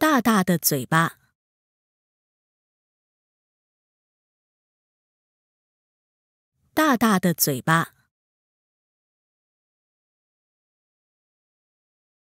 大大的嘴巴，大大的嘴巴。